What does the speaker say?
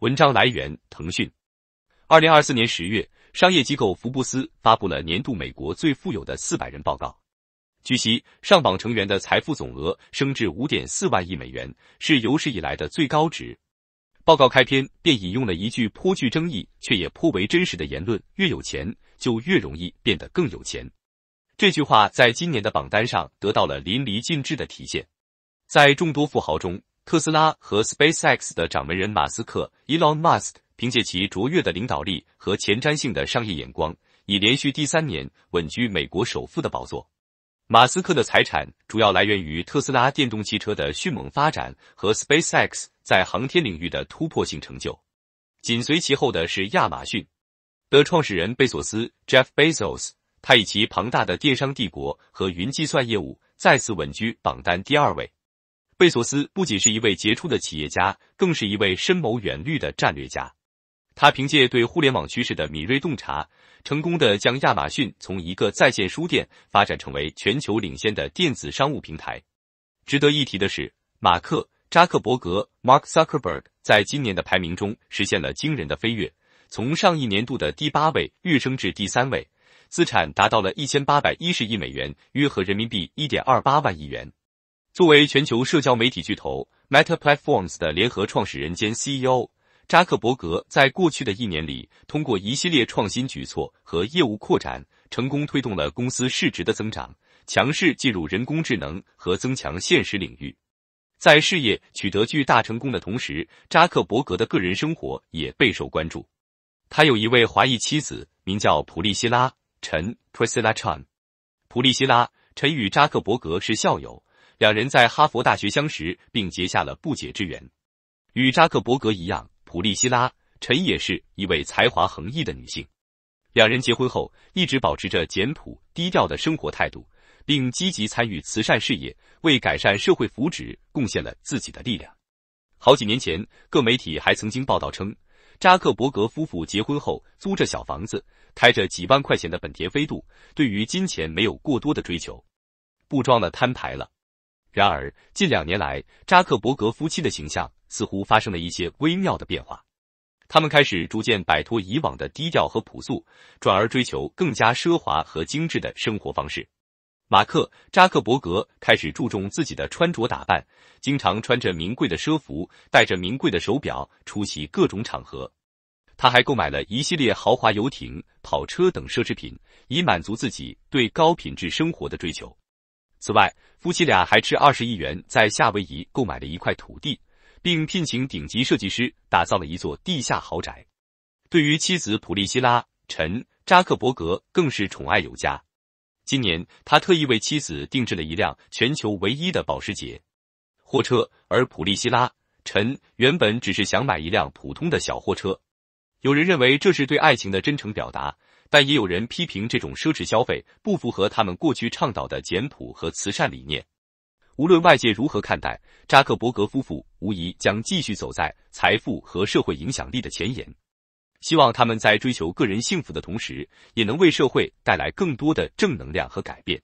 文章来源：腾讯。二零二四年十月，商业机构福布斯发布了年度美国最富有的四百人报告。据悉，上榜成员的财富总额升至五点四万亿美元，是有史以来的最高值。报告开篇便引用了一句颇具争议却也颇为真实的言论：“越有钱就越容易变得更有钱。”这句话在今年的榜单上得到了淋漓尽致的体现。在众多富豪中，特斯拉和 SpaceX 的掌门人马斯克 （Elon Musk） 凭借其卓越的领导力和前瞻性的商业眼光，已连续第三年稳居美国首富的宝座。马斯克的财产主要来源于特斯拉电动汽车的迅猛发展和 SpaceX 在航天领域的突破性成就。紧随其后的是亚马逊的创始人贝索斯 （Jeff Bezos），他以其庞大的电商帝国和云计算业务再次稳居榜单第二位。贝索斯不仅是一位杰出的企业家，更是一位深谋远虑的战略家。他凭借对互联网趋势的敏锐洞察，成功的将亚马逊从一个在线书店发展成为全球领先的电子商务平台。值得一提的是，马克扎克伯格 （Mark Zuckerberg） 在今年的排名中实现了惊人的飞跃，从上一年度的第八位跃升至第三位，资产达到了一千八百一十亿美元，约合人民币一点二八万亿元。作为全球社交媒体巨头 Meta Platforms 的联合创始人兼 CEO，扎克伯格在过去的一年里，通过一系列创新举措和业务扩展，成功推动了公司市值的增长，强势进入人工智能和增强现实领域。在事业取得巨大成功的同时，扎克伯格的个人生活也备受关注。他有一位华裔妻子，名叫普利希拉·陈 （Priscilla Chan）。普利希拉·陈与扎克伯格是校友。两人在哈佛大学相识，并结下了不解之缘。与扎克伯格一样，普利希拉·陈也是一位才华横溢的女性。两人结婚后，一直保持着简朴低调的生活态度，并积极参与慈善事业，为改善社会福祉贡献了自己的力量。好几年前，各媒体还曾经报道称，扎克伯格夫妇结婚后租着小房子，开着几万块钱的本田飞度，对于金钱没有过多的追求。不装了，摊牌了。然而，近两年来，扎克伯格夫妻的形象似乎发生了一些微妙的变化。他们开始逐渐摆脱以往的低调和朴素，转而追求更加奢华和精致的生活方式。马克·扎克伯格开始注重自己的穿着打扮，经常穿着名贵的奢服，戴着名贵的手表出席各种场合。他还购买了一系列豪华游艇、跑车等奢侈品，以满足自己对高品质生活的追求。此外，夫妻俩还斥二十亿元在夏威夷购买了一块土地，并聘请顶级设计师打造了一座地下豪宅。对于妻子普利希拉·陈·扎克伯格，更是宠爱有加。今年，他特意为妻子定制了一辆全球唯一的保时捷货车，而普利希拉·陈原本只是想买一辆普通的小货车。有人认为这是对爱情的真诚表达。但也有人批评这种奢侈消费不符合他们过去倡导的简朴和慈善理念。无论外界如何看待，扎克伯格夫妇无疑将继续走在财富和社会影响力的前沿。希望他们在追求个人幸福的同时，也能为社会带来更多的正能量和改变。